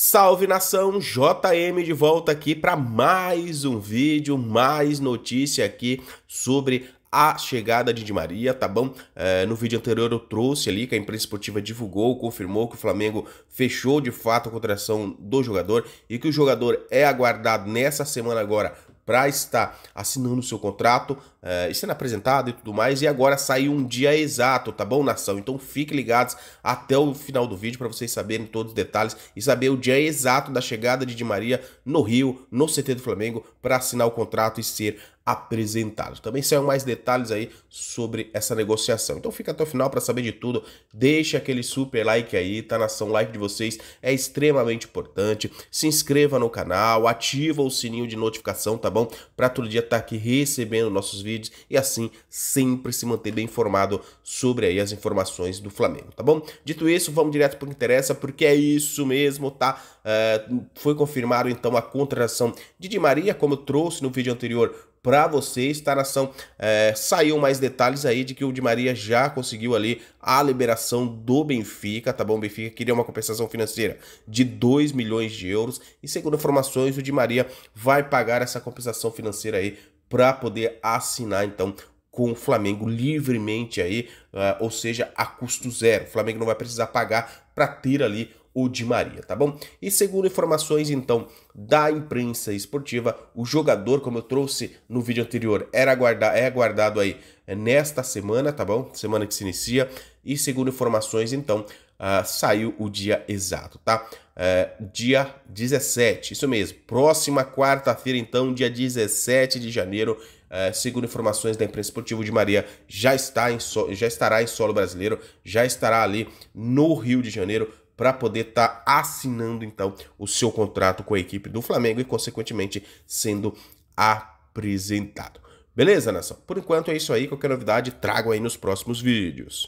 Salve nação, JM de volta aqui para mais um vídeo, mais notícia aqui sobre a chegada de Di Maria, tá bom? É, no vídeo anterior eu trouxe ali que a imprensa esportiva divulgou, confirmou que o Flamengo fechou de fato a contratação do jogador e que o jogador é aguardado nessa semana agora para estar assinando o seu contrato é, e sendo apresentado e tudo mais. E agora saiu um dia exato, tá bom, nação? Então fiquem ligados até o final do vídeo para vocês saberem todos os detalhes e saber o dia exato da chegada de Di Maria no Rio, no CT do Flamengo, para assinar o contrato e ser apresentados. Também saiu mais detalhes aí sobre essa negociação. Então fica até o final para saber de tudo. Deixe aquele super like aí, tá nação like de vocês é extremamente importante. Se inscreva no canal, ativa o sininho de notificação, tá bom? Para todo dia estar tá aqui recebendo nossos vídeos e assim sempre se manter bem informado sobre aí as informações do Flamengo, tá bom? Dito isso, vamos direto para o que interessa, porque é isso mesmo, tá? Eh, foi confirmado então a contratação de Di Maria, como eu trouxe no vídeo anterior para vocês, tá nação? É, saiu mais detalhes aí de que o Di Maria já conseguiu ali a liberação do Benfica, tá bom? O Benfica queria uma compensação financeira de 2 milhões de euros e segundo informações, o Di Maria vai pagar essa compensação financeira aí para poder assinar então com o Flamengo livremente aí, uh, ou seja, a custo zero. O Flamengo não vai precisar pagar para ter ali o Di Maria, tá bom? E segundo informações então da imprensa esportiva, o jogador, como eu trouxe no vídeo anterior, era aguardar, é aguardado aí eh, nesta semana, tá bom? Semana que se inicia. E segundo informações então, uh, saiu o dia exato, tá? Uh, dia 17, isso mesmo. Próxima quarta-feira então, dia 17 de janeiro, eh, segundo informações da imprensa esportiva, o Di Maria já, está em so, já estará em solo brasileiro, já estará ali no Rio de Janeiro para poder estar tá assinando então o seu contrato com a equipe do Flamengo e consequentemente sendo apresentado. Beleza, nação? Por enquanto é isso aí, qualquer novidade trago aí nos próximos vídeos.